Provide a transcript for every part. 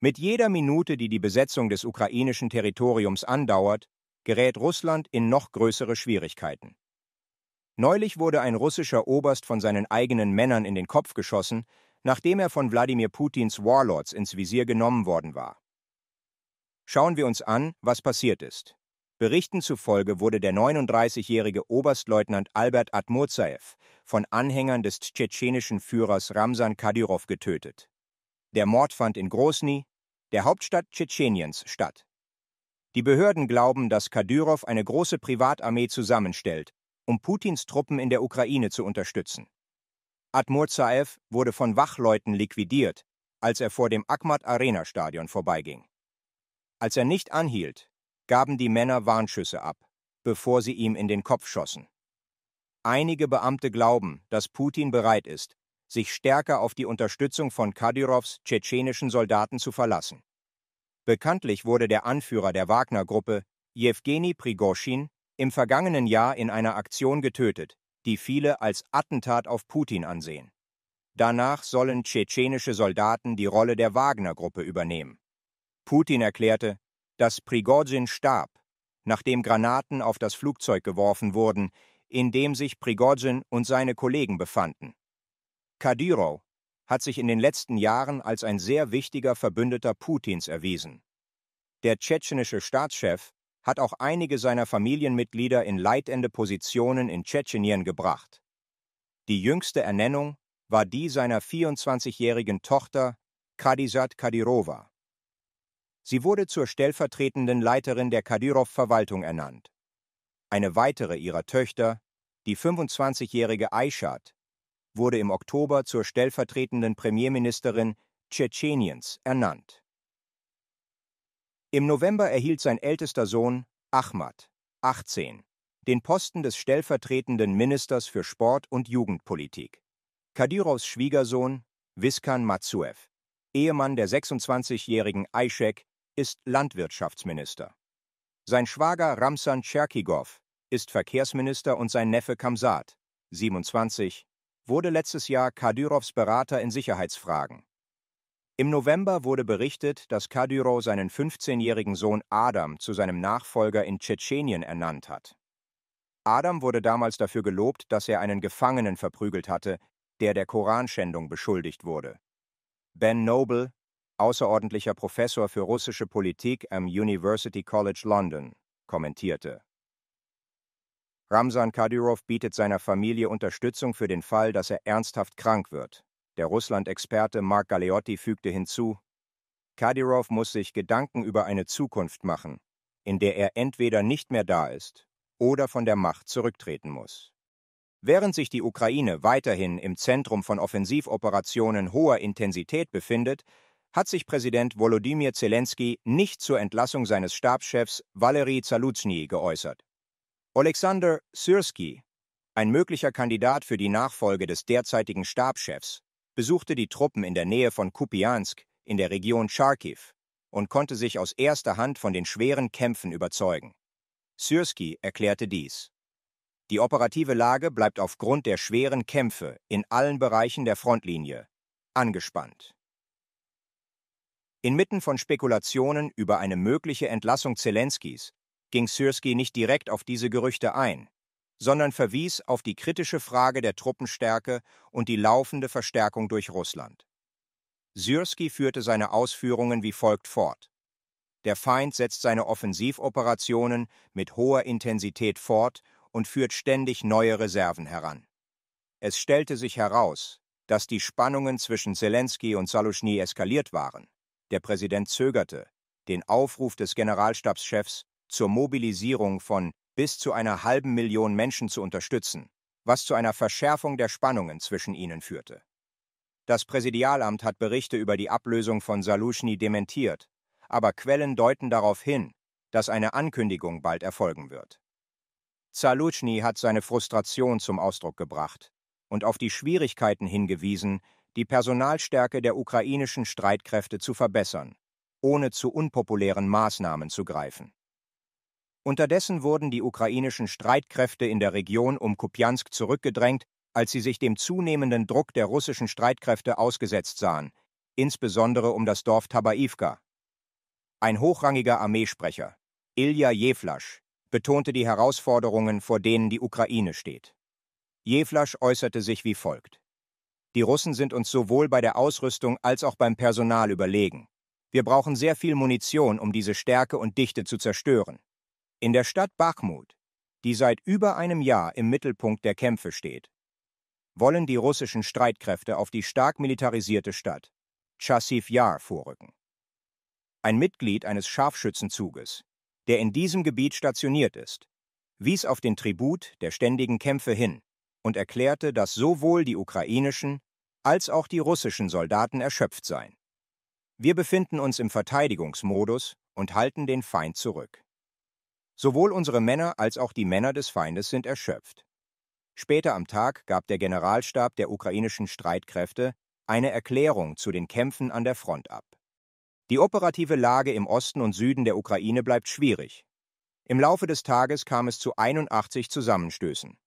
Mit jeder Minute, die die Besetzung des ukrainischen Territoriums andauert, gerät Russland in noch größere Schwierigkeiten. Neulich wurde ein russischer Oberst von seinen eigenen Männern in den Kopf geschossen, nachdem er von Wladimir Putins Warlords ins Visier genommen worden war. Schauen wir uns an, was passiert ist. Berichten zufolge wurde der 39-jährige Oberstleutnant Albert Atmurzaev von Anhängern des tschetschenischen Führers Ramsan Kadyrov getötet. Der Mord fand in Grosny, der Hauptstadt Tschetscheniens, statt. Die Behörden glauben, dass Kadyrow eine große Privatarmee zusammenstellt, um Putins Truppen in der Ukraine zu unterstützen. Atmurzaev wurde von Wachleuten liquidiert, als er vor dem akmat arena stadion vorbeiging. Als er nicht anhielt, gaben die Männer Warnschüsse ab, bevor sie ihm in den Kopf schossen. Einige Beamte glauben, dass Putin bereit ist, sich stärker auf die Unterstützung von Kadyrows tschetschenischen Soldaten zu verlassen. Bekanntlich wurde der Anführer der Wagner-Gruppe, Jewgeni Prigoschin, im vergangenen Jahr in einer Aktion getötet, die viele als Attentat auf Putin ansehen. Danach sollen tschetschenische Soldaten die Rolle der Wagner-Gruppe übernehmen. Putin erklärte, dass Prigozhin starb, nachdem Granaten auf das Flugzeug geworfen wurden, in dem sich Prigozhin und seine Kollegen befanden. Kadyrov hat sich in den letzten Jahren als ein sehr wichtiger Verbündeter Putins erwiesen. Der tschetschenische Staatschef hat auch einige seiner Familienmitglieder in leitende Positionen in Tschetschenien gebracht. Die jüngste Ernennung war die seiner 24-jährigen Tochter Kadisat Kadirova. Sie wurde zur stellvertretenden Leiterin der Kadyrow-Verwaltung ernannt. Eine weitere ihrer Töchter, die 25-jährige Aishat, wurde im Oktober zur stellvertretenden Premierministerin Tschetscheniens ernannt. Im November erhielt sein ältester Sohn Ahmad, 18, den Posten des stellvertretenden Ministers für Sport und Jugendpolitik. Kadyrovs Schwiegersohn Viskan Matsuev, Ehemann der 26-jährigen Aishek, ist Landwirtschaftsminister. Sein Schwager Ramsan Tscherkigow ist Verkehrsminister und sein Neffe Kamsat, 27, wurde letztes Jahr Kadyrows Berater in Sicherheitsfragen. Im November wurde berichtet, dass Kadyrow seinen 15-jährigen Sohn Adam zu seinem Nachfolger in Tschetschenien ernannt hat. Adam wurde damals dafür gelobt, dass er einen Gefangenen verprügelt hatte, der der Koranschändung beschuldigt wurde. Ben Noble, außerordentlicher Professor für russische Politik am University College London, kommentierte. Ramsan Kadyrov bietet seiner Familie Unterstützung für den Fall, dass er ernsthaft krank wird. Der Russland-Experte Mark Galeotti fügte hinzu, Kadyrov muss sich Gedanken über eine Zukunft machen, in der er entweder nicht mehr da ist oder von der Macht zurücktreten muss. Während sich die Ukraine weiterhin im Zentrum von Offensivoperationen hoher Intensität befindet, hat sich Präsident Volodymyr Zelensky nicht zur Entlassung seines Stabschefs Valery Zaluzny geäußert. Alexander Syrski, ein möglicher Kandidat für die Nachfolge des derzeitigen Stabschefs, besuchte die Truppen in der Nähe von Kupiansk in der Region Charkiw und konnte sich aus erster Hand von den schweren Kämpfen überzeugen. Syrski erklärte dies. Die operative Lage bleibt aufgrund der schweren Kämpfe in allen Bereichen der Frontlinie angespannt. Inmitten von Spekulationen über eine mögliche Entlassung Zelenskys ging Sirski nicht direkt auf diese Gerüchte ein, sondern verwies auf die kritische Frage der Truppenstärke und die laufende Verstärkung durch Russland. Syrski führte seine Ausführungen wie folgt fort. Der Feind setzt seine Offensivoperationen mit hoher Intensität fort und führt ständig neue Reserven heran. Es stellte sich heraus, dass die Spannungen zwischen Zelensky und Saluschny eskaliert waren. Der Präsident zögerte, den Aufruf des Generalstabschefs zur Mobilisierung von bis zu einer halben Million Menschen zu unterstützen, was zu einer Verschärfung der Spannungen zwischen ihnen führte. Das Präsidialamt hat Berichte über die Ablösung von Saluschny dementiert, aber Quellen deuten darauf hin, dass eine Ankündigung bald erfolgen wird. Zalutschny hat seine Frustration zum Ausdruck gebracht und auf die Schwierigkeiten hingewiesen, die Personalstärke der ukrainischen Streitkräfte zu verbessern, ohne zu unpopulären Maßnahmen zu greifen. Unterdessen wurden die ukrainischen Streitkräfte in der Region um Kupjansk zurückgedrängt, als sie sich dem zunehmenden Druck der russischen Streitkräfte ausgesetzt sahen, insbesondere um das Dorf Tabaivka. Ein hochrangiger Armeesprecher, Ilja Jeflasch, betonte die Herausforderungen, vor denen die Ukraine steht. Jeflasch äußerte sich wie folgt. Die Russen sind uns sowohl bei der Ausrüstung als auch beim Personal überlegen. Wir brauchen sehr viel Munition, um diese Stärke und Dichte zu zerstören. In der Stadt Bakhmut, die seit über einem Jahr im Mittelpunkt der Kämpfe steht, wollen die russischen Streitkräfte auf die stark militarisierte Stadt Chassiv Yar vorrücken. Ein Mitglied eines Scharfschützenzuges, der in diesem Gebiet stationiert ist, wies auf den Tribut der ständigen Kämpfe hin und erklärte, dass sowohl die ukrainischen als auch die russischen Soldaten erschöpft seien. Wir befinden uns im Verteidigungsmodus und halten den Feind zurück. Sowohl unsere Männer als auch die Männer des Feindes sind erschöpft. Später am Tag gab der Generalstab der ukrainischen Streitkräfte eine Erklärung zu den Kämpfen an der Front ab. Die operative Lage im Osten und Süden der Ukraine bleibt schwierig. Im Laufe des Tages kam es zu 81 Zusammenstößen.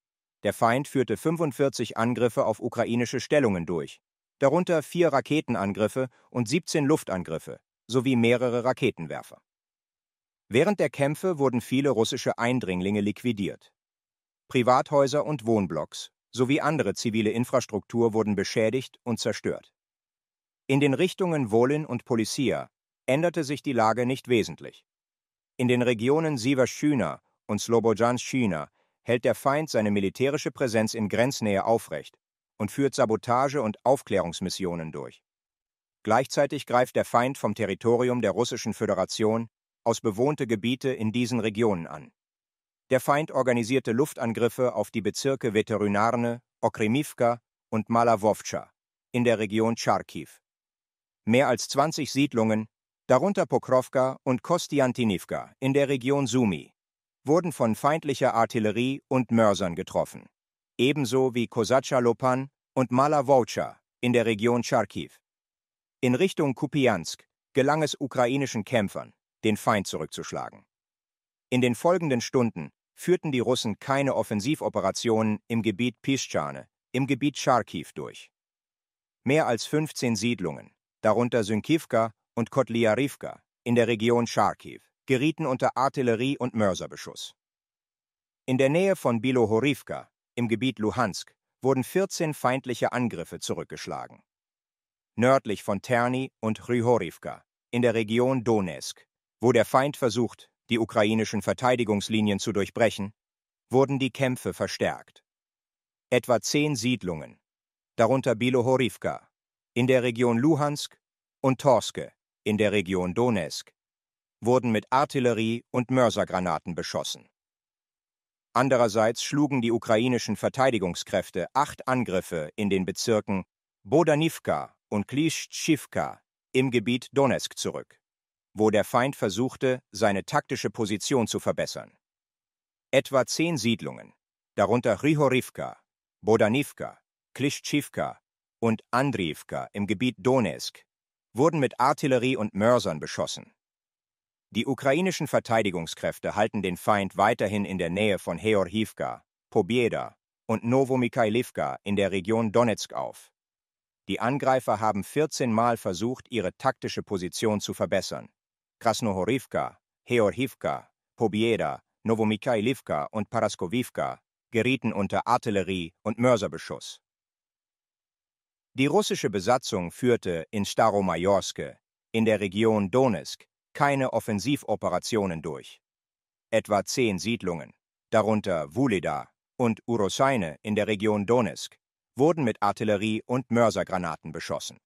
Der Feind führte 45 Angriffe auf ukrainische Stellungen durch, darunter vier Raketenangriffe und 17 Luftangriffe sowie mehrere Raketenwerfer. Während der Kämpfe wurden viele russische Eindringlinge liquidiert. Privathäuser und Wohnblocks sowie andere zivile Infrastruktur wurden beschädigt und zerstört. In den Richtungen Wolin und Polisia änderte sich die Lage nicht wesentlich. In den Regionen Siverschüna und Slobodanschüna hält der Feind seine militärische Präsenz in Grenznähe aufrecht und führt Sabotage- und Aufklärungsmissionen durch. Gleichzeitig greift der Feind vom Territorium der Russischen Föderation aus bewohnte Gebiete in diesen Regionen an. Der Feind organisierte Luftangriffe auf die Bezirke Veterinarne, Okremivka und Malawowtscha in der Region Charkiw. Mehr als 20 Siedlungen, darunter Pokrovka und Kostiantinivka in der Region Sumi, wurden von feindlicher Artillerie und Mörsern getroffen, ebenso wie Kosatscha-Lopan und Malawowtscha in der Region Charkiw. In Richtung Kupiansk gelang es ukrainischen Kämpfern, den Feind zurückzuschlagen. In den folgenden Stunden führten die Russen keine Offensivoperationen im Gebiet Pischane, im Gebiet Charkiw durch. Mehr als 15 Siedlungen, darunter Synkivka und Kotliarivka in der Region Charkiw, gerieten unter Artillerie- und Mörserbeschuss. In der Nähe von Bilohorivka, im Gebiet Luhansk, wurden 14 feindliche Angriffe zurückgeschlagen. Nördlich von Terni und Chryhorivka, in der Region Donetsk, wo der Feind versucht, die ukrainischen Verteidigungslinien zu durchbrechen, wurden die Kämpfe verstärkt. Etwa zehn Siedlungen, darunter Bilohorivka in der Region Luhansk und Torske in der Region Donetsk, wurden mit Artillerie und Mörsergranaten beschossen. Andererseits schlugen die ukrainischen Verteidigungskräfte acht Angriffe in den Bezirken Bodanivka und Klischtschivka im Gebiet Donetsk zurück wo der Feind versuchte, seine taktische Position zu verbessern. Etwa zehn Siedlungen, darunter Rihorivka, Bodanivka, Klischtschivka und Andriivka im Gebiet Donetsk, wurden mit Artillerie und Mörsern beschossen. Die ukrainischen Verteidigungskräfte halten den Feind weiterhin in der Nähe von Heorhivka, Pobjeda und Novomikhailivka in der Region Donetsk auf. Die Angreifer haben 14 Mal versucht, ihre taktische Position zu verbessern. Krasnohorivka, Georgivka, Pobieda, Novomikhailivka und Paraskovivka gerieten unter Artillerie- und Mörserbeschuss. Die russische Besatzung führte in Staromajorske, in der Region Donetsk, keine Offensivoperationen durch. Etwa zehn Siedlungen, darunter Wuleda und Urosaine in der Region Donetsk, wurden mit Artillerie und Mörsergranaten beschossen.